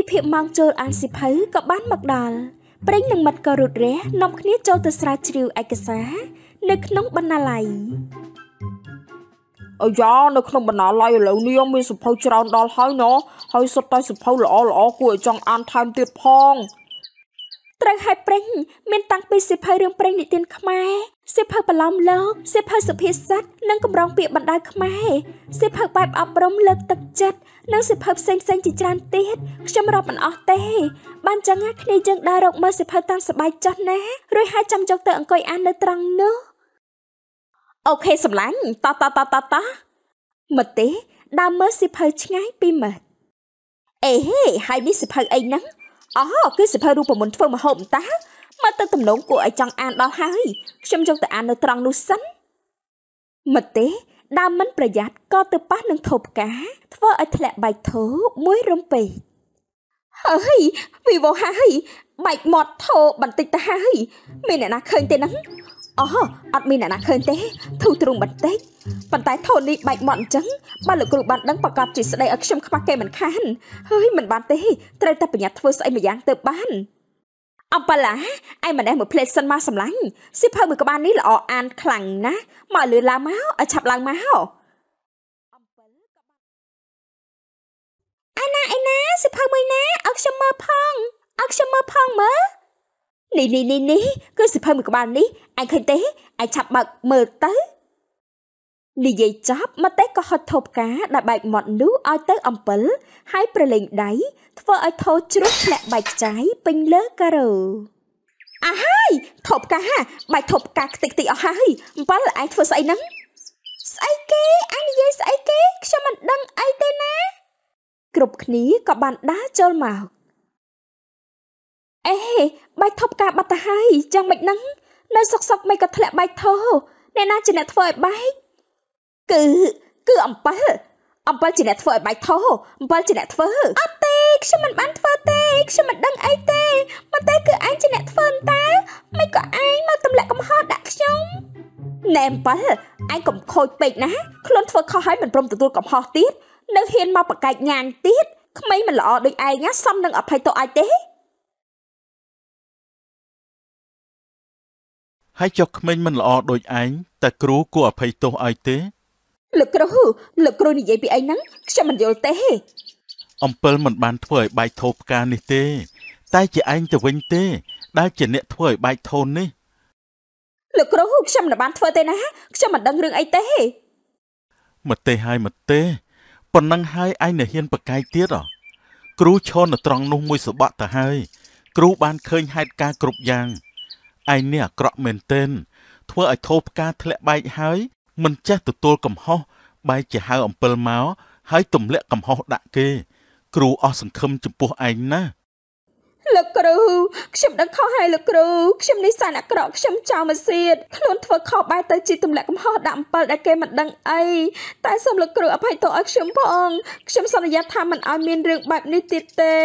ពីភាពម៉ោងចូលអានសិភៅក៏បានមកដល់ព្រិញនិងមិត្តក៏រត់រះនាំគ្នាចូលទៅស្រាវជ្រាវឯកសារ នៅក្នុងបណ្ណាល័យអាយ៉ានៅក្នុងបណ្ណាល័យឥឡូវនេះមានសិភៅច្រើនដល់ហើយណហើយសុទ្ធតែសិភៅល្អល្អគួរឲ្យចង់អានថែមទៀតផងត្រូវហើយព្រិញមាន តាំងពីសិភៅរឿងព្រេងនិទានខ្មែរសិភៅប្រឡំលោកសិភៅសុភាសិតនិងកម្រងពាក្យបណ្ដាលខ្មែរសិភៅបែបអប់រំលើក ទឹកចិត្តនិងសិភៅផ្សេងផ្សេងជាច្រើនទៀតខ្ញុំរាប់មិនអស់ទេ បានចឹងគ្នាយើងដើររកមើលសិភៅតាមសបាយចុះណារួចហើយចាំយកទៅអង្គុយអាននៅត្រង់នោះអូខេសម្លាញ់តតតតតមកទេដើរមើលសិភៅឆ្ងាយពីមើលអេហេហើយនេះសិភៅអីហ្នឹងអូគឺសិភៅរូបមន្តធ្វើមហូបតាមើលទៅទំនងគួរឲ្យចង់អានដល់ហើយខ្ញុំចង់ទៅអាននៅត្រង់នោះសិនមិនទេដើមមិនប្រយ័ត្នក៏ទៅប៉ះនឹងថូផ្កាធ្វើឲ្យធ្លាក់បែកធូមួយរំពេកហើយវិវហើយបែកមាត់ធូបន្តិចទៅហើយមានអ្នកណាឃើញទេហ្នឹងអូអត់មានអ្នកណាឃើញទេធូទ្រូងបន្តិចប៉ុន្តែ ធូនេះបែកមាត់អញ្ចឹងបើលោកគ្រូបានដឹងប្រកាសជាស្ដីឲ្យខ្ញុំខ្វះគេមិនខានហើយមិនបានទេ ត្រូវតែប្រញាប់ធ្វើស្អីម្យ៉ាងទៅបានអំបលាឯម្នេះមួយផ្លេតសិនមកសម្លាញ់សិភៅមួយក្បាលនេះល្អអានខ្លាំងណាស់មកលឺឡើងមកឲ្យឆាប់ឡើងមកអំពិលក៏បានអណាអណាសិភៅមួយណាឲ្យខ្ញុំមើលផងឲ្យខ្ញុំមើលផងមើលនេះនេះនេះនេះគឺសិភៅមួយក្បាលនេះឯងឃើញទេឯងឆាប់បើកមើលទៅនិយាយចប់មកតេក៏ហត់ធូបការដែលបែកមាត់នោះឲ្យទៅអំពិលហើយប្រលេងដៃធ្វើឲ្យថោជ្រុះធ្លាក់បែកខ្ចៃពេញលើការ៉ូអាហើយធូបការហាបែកធូបការខ្ទេចខ្ទេចអស់ហើយអំពិលឯងធ្វើស្អីហ្នឹងស្អីគេអញនិយាយស្អីគេខ្ញុំមិនដឹងអីទេណា គ្រប់គ្នាក៏បានដើរចូលមកអេបែកធប់ការបាត់ទៅហើយចឹងមិនហ្នឹងនៅសុកសុកមិនក៏ធ្លាក់បែកធោអ្នកណាជាអ្នកធ្វើឲ្យបែកគឺគឺអំពិលអំពិលជាអ្នកធ្វើឲ្យបាយថោអំពិលជាអ្នកធ្វើអត់ទេខ្ញុំមិនបានធ្វើទេខ្ញុំមិនដឹងអីទេមកតែគឺឯងជាអ្នកធ្វើតើមិនក៏ឯងមកទម្លាក់កំហុសដាក់ខ្ញុំណែអំពិលឯងកុំខូចពេកណា ខ្លួនធ្វើខុសហើយមិនព្រមទទួលកំហុសទៀតនៅហ៊ានមកបកែកញ៉ានទៀតក្មេងមិនល្អដូចឯងណាសំនឹងអភ័យទោសអាចទេហើយចុះក្មេងមិនល្អដូចឯងតើគ្រូគួរអភ័យទោសឲ្យទេលោកគ្រូលោកគ្រូនិយាយពីអីហ្នឹងខ្ញុំមិនយល់ទេ អំពិលមិនបានធ្វើឲ្យបែកធោផ្កានេះទេ តែជាឯងទៅវិញទេដែលជាអ្នកធ្វើឲ្យបែកធូននេះលោកគ្រូខ្ញុំមិនបានធ្វើទេណាខ្ញុំមិនដឹងរឿងអីទេមកទេហើយមកទេប៉ុណ្ណឹងហើយឯងនៅហ៊ាន ប្រកែកទៀតអ្ហ៎គ្រូឈរនៅត្រង់នោះមួយសបាក់ទៅហើយគ្រូបានឃើញហេតុការណ៍គ្រប់យ៉ាងឯងនេះអាក្រក់មែនទែនធ្វើឲ្យធោផ្កាធ្លាក់បែកហើយមិនចេះទទួលកំហុសបែរជាហៅអំពិលមកហើយទម្លាក់កំហុសដាក់គេ គ្រូអស់សង្ឃឹមចំពោះឯងណាលោកគ្រូខ្ញុំដឹងខុសហើយលោកគ្រូខ្ញុំនេះសានអាក្រក់ខ្ញុំចោលមកសៀតខ្លួនធ្វើខុសបែរទៅជាទម្លាក់កំហុសដាក់អំពិលដែលគេមិនដឹងអីតែសូមលោកគ្រូអភ័យទោសឲ្យខ្ញុំផងខ្ញុំសន្យាថាមិនឲ្យមានរឿងបែបនេះទៀតទេ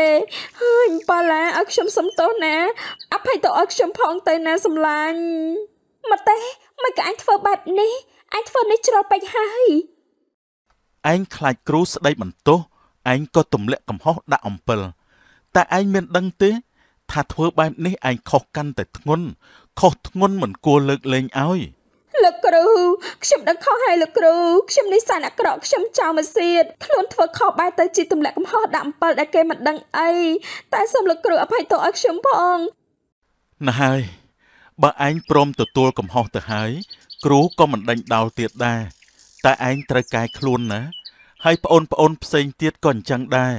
ហើយអំពិលឡាឲ្យខ្ញុំសុំទោសណាអភ័យទោសឲ្យខ្ញុំផងទៅណាសម្លាញ់មកទេមិនក៏អាចធ្វើបែបនេះឯងធ្វើនេះច្រលពេកហើយឯងខ្លាចគ្រូស្ដីបន្ទោសឯងក៏ទម្លាក់កំហុសដាក់អំពិលតែឯងមានដឹងទេថាធ្វើបែបនេះឯងខុសកាន់តែធ្ងន់ខុសធ្ងន់មិនគួរលើកលែងឲ្យលោកគ្រូ ខ្ញុំដឹងខុសហើយលោកគ្រូខ្ញុំនេះសានអាក្រក់ខ្ញុំចោលមកសៀតខ្លួនធ្វើខុសបែរទៅជាទម្លាក់កំហុសដាក់អំពិលដែលគេមិនដឹងអីតែសូមលោកគ្រូអភ័យទោសឲ្យខ្ញុំផងណាស់ហើយបើឯងព្រមទទួលកំហុសទៅហើយគ្រូក៏មិនដេញដោលទៀតដែរតែឯងត្រូវកែខ្លួនណាហើយប្អូនប្អូនផ្សេងទៀតក៏អញ្ចឹងដែរ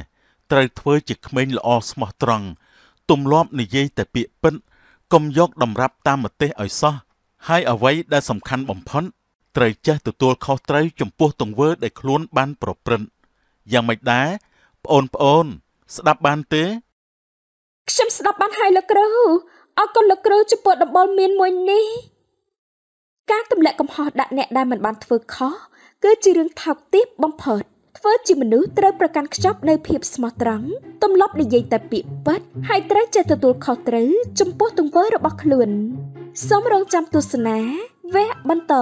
ត្រូវធ្វើជាក្មេងល្អស្មោះត្រង់ទម្លាប់និយាយតែពាក្យពិតកុំយកតម្រាប់តាមមតិឲ្យសោះហើយអ្វីដែលសំខាន់បំផុតត្រូវចេះទទួលខុសត្រូវ ចំពោះទង្វើដែលខ្លួន បានប្រព្រឹត្តយ៉ាងម៉េចដែរប្អូនប្អូនស្ដាប់បានទេ ខ្ញុំស្ដាប់បានហើយលោកគ្រូអរគុណលោកគ្រូចំពោះដំបូលមានមួយនេះទម្លាក់កំហុសដាក់អ្នកដែលមិនបានធ្វើខុសគឺជារឿងថោកទាបបំផុតធ្វើជាមនុស្សត្រូវប្រកាន់ខ្ជាប់នៅភាពស្មោះត្រង់ទម្លាប់និយាយតែពាក្យពិតហើយត្រូវចេះទទួលខុសត្រូវចំពោះទង្វើរបស់ខ្លួនសូមរងចាំទស្សនាវគ្គបន្ត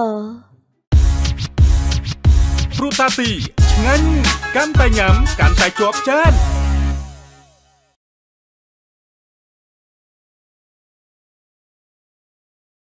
ព្រោះតាទីឆ្ងាញ់កាន់តែញ៉ាំកាន់តែជាប់ចាន